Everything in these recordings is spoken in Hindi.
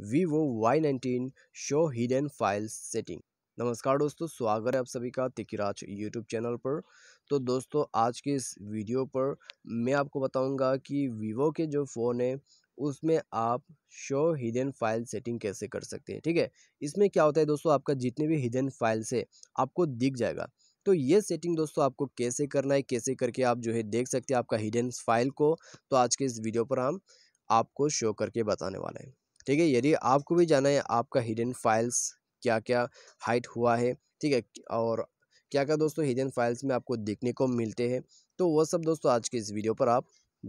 vivo y19 nineteen show hidden setting setting नमस्कार दोस्तों स्वागत है आप सभी का तिकिराज यूट्यूब चैनल पर तो दोस्तों आज के इस वीडियो पर मैं आपको बताऊंगा कि वीवो के जो फ़ोन है उसमें आप शो हिडन फाइल सेटिंग कैसे कर सकते हैं ठीक है इसमें क्या होता है दोस्तों आपका जितने भी हिडन फाइल्स है आपको दिख जाएगा तो ये सेटिंग दोस्तों आपको कैसे करना है कैसे करके आप जो है देख सकते हैं आपका हिडन फाइल को तो आज के इस वीडियो पर हम आपको शो करके बताने वाले हैं ठीक है यदि आपको भी जाना है आपका हिडन फाइल्स क्या क्या हाइट हुआ है ठीक है और क्या क्या दोस्तों हिडन फाइल्स में आपको देखने को मिलते हैं तो वह सब दोस्तों आज के इस वीडियो पर आप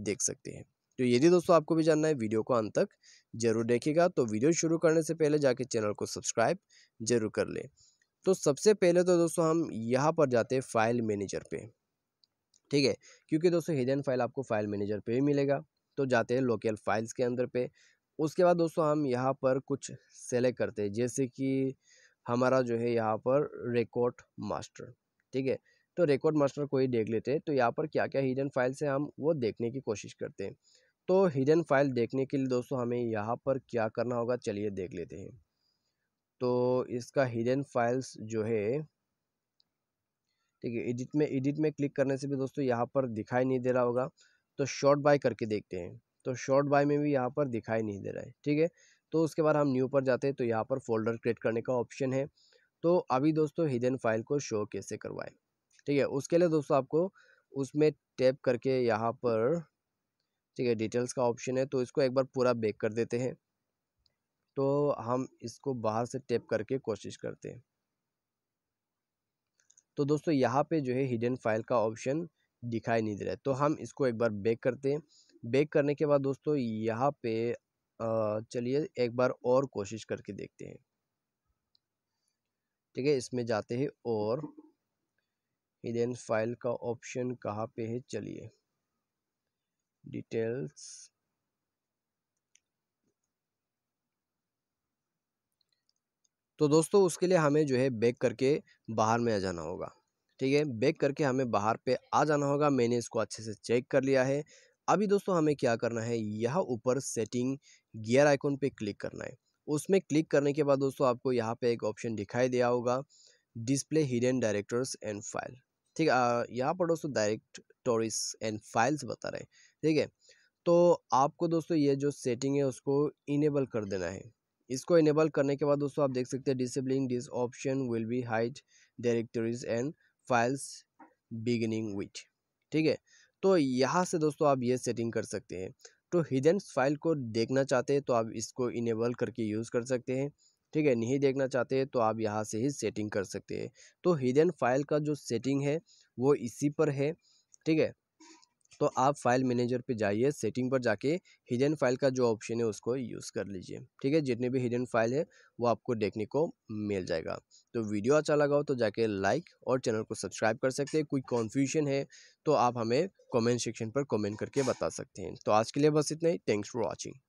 देख सकते हैं तो यदि दोस्तों आपको भी जानना है वीडियो को अंत तक जरूर देखिएगा तो वीडियो शुरू करने से पहले जाके चैनल को सब्सक्राइब जरूर कर ले तो सबसे पहले तो दोस्तों हम यहाँ पर जाते हैं फाइल मैनेजर पे ठीक है क्योंकि दोस्तों हिडन फाइल आपको फाइल मैनेजर पे ही मिलेगा तो जाते हैं लोकल फाइल्स के अंदर पे उसके बाद दोस्तों हम यहाँ पर कुछ सेलेक्ट करते हैं जैसे कि हमारा जो है यहाँ पर रिकॉर्ड मास्टर ठीक है तो रिकॉर्ड मास्टर को ही देख लेते हैं तो यहाँ पर क्या क्या हिडन फाइल हैं हम वो देखने की कोशिश करते हैं तो हिडन फाइल देखने के लिए दोस्तों हमें यहाँ पर क्या करना होगा चलिए देख लेते हैं तो इसका हिडन फाइल्स जो है ठीक है एडिट में एडिट में क्लिक करने से भी दोस्तों यहाँ पर दिखाई नहीं दे रहा होगा तो शॉर्ट बाय करके देखते हैं तो शॉर्ट बाय में भी यहाँ पर दिखाई नहीं दे रहा है ठीक है तो उसके बाद हम न्यू पर जाते हैं तो यहाँ पर फोल्डर क्रिएट करने का ऑप्शन है तो अभी दोस्तों हिडन फाइल को शो कैसे करवाएं ठीक है उसके लिए दोस्तों आपको उसमें टैप करके यहाँ पर ठीक है डिटेल्स का ऑप्शन है तो इसको एक बार पूरा बेक कर देते हैं तो हम इसको बाहर से टैप करके कोशिश करते हैं तो दोस्तों यहाँ पे जो है हिडन फाइल का ऑप्शन दिखाई नहीं दे रहा है तो हम इसको एक बार बेक करते हैं बेक करने के बाद दोस्तों यहाँ पे चलिए एक बार और कोशिश करके देखते हैं ठीक है इसमें जाते हैं और हिडन फाइल का ऑप्शन कहाँ पे है चलिए डिटेल्स तो दोस्तों उसके लिए हमें जो है बेक करके बाहर में आ जाना होगा ठीक है बेक करके हमें बाहर पे आ जाना होगा मैंने इसको अच्छे से चेक कर लिया है अभी दोस्तों हमें क्या करना है यहाँ ऊपर सेटिंग गियर आइकॉन पे क्लिक करना है उसमें क्लिक करने के बाद दोस्तों आपको यहाँ पे एक ऑप्शन दिखाई दिया होगा display hidden directories and file ठीक है यहाँ पर दोस्तों डायरेक्टोरिस एंड फाइल्स बता रहे हैं ठीक है तो आपको दोस्तों ये जो सेटिंग है उसको इनेबल कर देना है इसको इनेबल करने के बाद दोस्तों आप देख सकते हैं disabling this option will be hide directories and files beginning with ठीक है तो यहाँ से दोस्तों आप ये सेटिंग कर सकते हैं तो हिडन फाइल को देखना चाहते हैं तो आप इसको इनेबल करके यूज़ कर सकते हैं ठीक है नहीं देखना चाहते तो आप यहाँ से ही सेटिंग कर सकते हैं तो हिडन फाइल का जो सेटिंग है वो इसी पर है ठीक है तो आप फाइल मैनेजर पे जाइए सेटिंग पर जाके हिडन फाइल का जो ऑप्शन है उसको यूज़ कर लीजिए ठीक है जितने भी हिडन फाइल है वो आपको देखने को मिल जाएगा तो वीडियो अच्छा लगा हो तो जाके लाइक और चैनल को सब्सक्राइब कर सकते हैं कोई कॉन्फ्यूजन है तो आप हमें कमेंट सेक्शन पर कमेंट करके बता सकते हैं तो आज के लिए बस इतना ही थैंक्स फॉर वॉचिंग